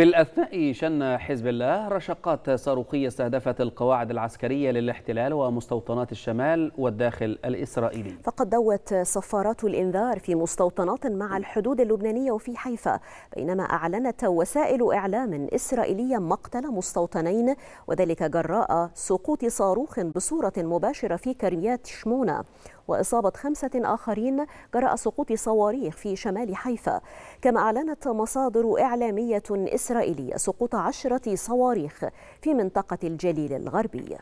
في الأثناء شن حزب الله رشقات صاروخية استهدفت القواعد العسكرية للاحتلال ومستوطنات الشمال والداخل الإسرائيلي فقد دوت صفارات الإنذار في مستوطنات مع الحدود اللبنانية وفي حيفا بينما أعلنت وسائل إعلام إسرائيلية مقتل مستوطنين وذلك جراء سقوط صاروخ بصورة مباشرة في كريات شمونة وإصابة خمسة آخرين جراء سقوط صواريخ في شمال حيفا كما أعلنت مصادر إعلامية إسرائيلية سقوط عشرة صواريخ في منطقة الجليل الغربي